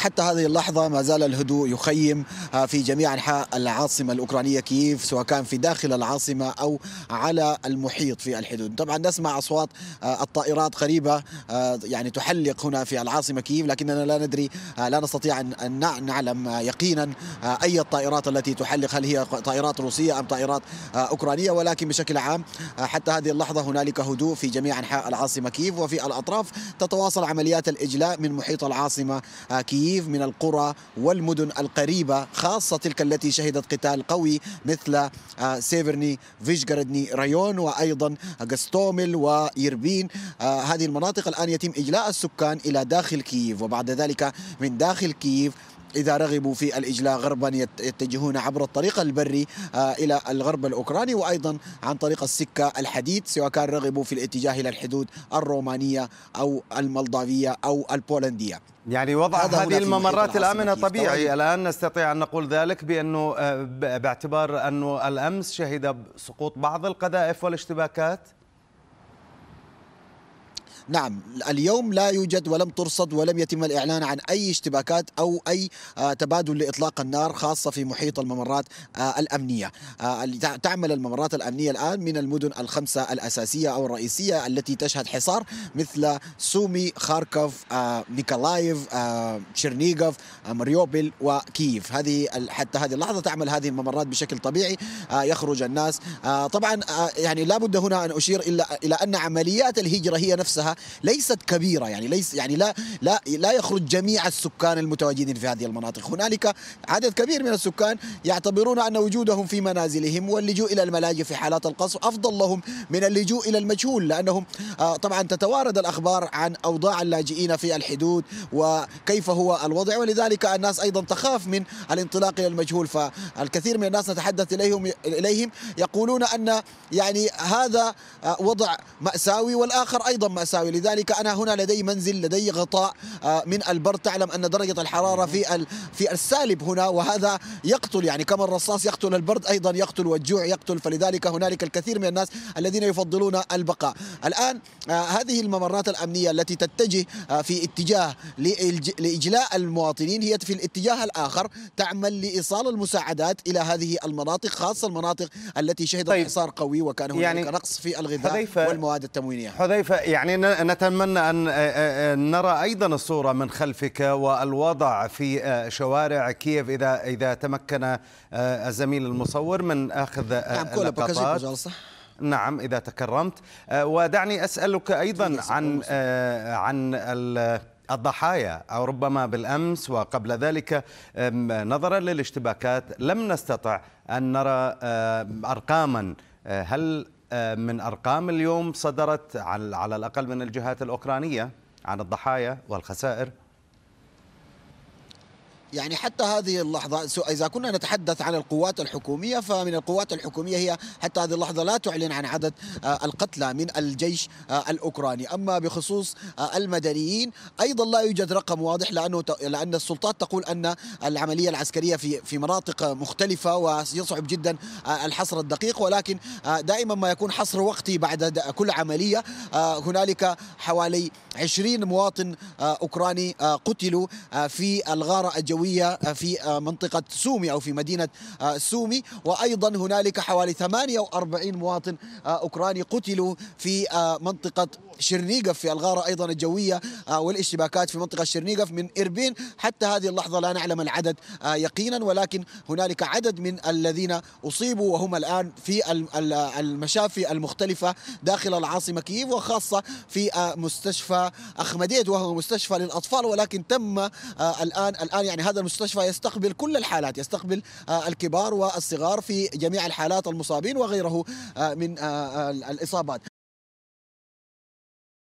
حتى هذه اللحظة ما زال الهدوء يخيم آه، في جميع أنحاء العاصمة الأوكرانية كييف سواء كان في داخل العاصمة أو على المحيط في الحدود طبعا نسمع أصوات آه، الطائرات قريبة آه، يعني تحلق هنا في العاصمة كييف لكننا لا ندري لا نستطيع أن نعلم يقينا أي الطائرات التي تحلق هل هي طائرات روسية أم طائرات أوكرانية ولكن بشكل عام حتى هذه اللحظة هنالك هدوء في جميع أنحاء العاصمة كييف وفي الأطراف تتواصل عمليات الإجلاء من محيط العاصمة كييف كييف من القرى والمدن القريبة خاصة تلك التي شهدت قتال قوي مثل آه، سيفرني فيشغردني رايون وأيضا غستومل ويربين آه، هذه المناطق الآن يتم إجلاء السكان إلى داخل كييف وبعد ذلك من داخل كييف إذا رغبوا في الإجلاء غربا يتجهون عبر الطريق البري آه، إلى الغرب الأوكراني وأيضا عن طريق السكة الحديد سواء كان رغبوا في الاتجاه إلى الحدود الرومانية أو المولدافية أو البولندية يعني وضع هذه الممرات الآمنة طبيعي طيب. الآن نستطيع أن نقول ذلك بأنه آه، باعتبار أنه الأمس شهد سقوط بعض القذائف والاشتباكات نعم اليوم لا يوجد ولم ترصد ولم يتم الإعلان عن أي اشتباكات أو أي آه، تبادل لإطلاق النار خاصة في محيط الممرات آه، الأمنية آه، تعمل الممرات الأمنية الآن من المدن الخمسة الأساسية أو الرئيسية التي تشهد حصار مثل سومي خاركوف نيكولايف شرنيغوف مريوبل وكييف هذه حتى هذه اللحظة تعمل هذه الممرات بشكل طبيعي يخرج الناس طبعا يعني لا بد هنا أن أشير إلى أن عمليات الهجرة هي نفسها ليست كبيره يعني ليس يعني لا لا لا يخرج جميع السكان المتواجدين في هذه المناطق هنالك عدد كبير من السكان يعتبرون ان وجودهم في منازلهم واللجوء الى الملاجئ في حالات القصف افضل لهم من اللجوء الى المجهول لانهم آه، طبعا تتوارد الاخبار عن اوضاع اللاجئين في الحدود وكيف هو الوضع ولذلك الناس ايضا تخاف من الانطلاق الى المجهول فالكثير من الناس نتحدث اليهم اليهم يقولون ان يعني هذا آه، وضع ماساوي والاخر ايضا ماساوي الزاوية لذلك أنا هنا لدي منزل لدي غطاء آه، من البرد تعلم أن درجة الحرارة في في السالب هنا وهذا يقتل يعني كما الرصاص يقتل البرد أيضا يقتل والجوع يقتل فلذلك هنالك الكثير من الناس الذين يفضلون البقاء الآن آه، هذه الممرات الأمنية التي تتجه آه، في اتجاه لإجلاء المواطنين هي في الاتجاه الآخر تعمل لإيصال المساعدات إلى هذه المناطق خاصة المناطق التي شهدت طيب. حصار قوي وكان هناك يعني رقص في الغذاء والمواد التموينية حذيفة يعني نتمنى أن آه، آه، آه، نرى أيضا الصورة من خلفك والوضع في شوارع كييف إذا إذا تمكن الزميل المصور من أخذ نعم، اللقطات نعم إذا تكرمت ودعني أسألك أيضا عن عن الضحايا أو ربما بالأمس وقبل ذلك نظرا للاشتباكات لم نستطع أن نرى أرقاما هل آه، من أرقام اليوم صدرت على الأقل من الجهات الأوكرانية عن الضحايا والخسائر يعني حتى هذه اللحظة إذا كنا نتحدث عن القوات الحكومية فمن القوات الحكومية هي حتى هذه اللحظة لا تعلن عن عدد آه، القتلى من الجيش آه، الأوكراني أما بخصوص آه، المدنيين أيضا لا يوجد رقم واضح لأنه لأن السلطات تقول أن العملية العسكرية في في مناطق مختلفة ويصعب جدا الحصر الدقيق ولكن دائما ما يكون حصر وقتي بعد كل عملية هنالك حوالي 20 مواطن آه، اوكراني آه، قتلوا آه، في الغاره الجويه في منطقه سومي او في مدينه سومي وايضا هنالك حوالي 48 مواطن اوكراني قتلوا في منطقه شرنيقف في الغاره ايضا الجويه والاشتباكات في منطقه شرنيقف من اربين حتى هذه اللحظه لا نعلم العدد يقينا ولكن هنالك عدد من الذين اصيبوا وهم الان في المشافي المختلفه داخل العاصمه كييف وخاصه في مستشفى وأخمديت وهو مستشفى للأطفال ولكن تم آه، الآن الآن يعني هذا المستشفى يستقبل كل الحالات يستقبل آه، الكبار والصغار في جميع الحالات المصابين وغيره آه، من الإصابات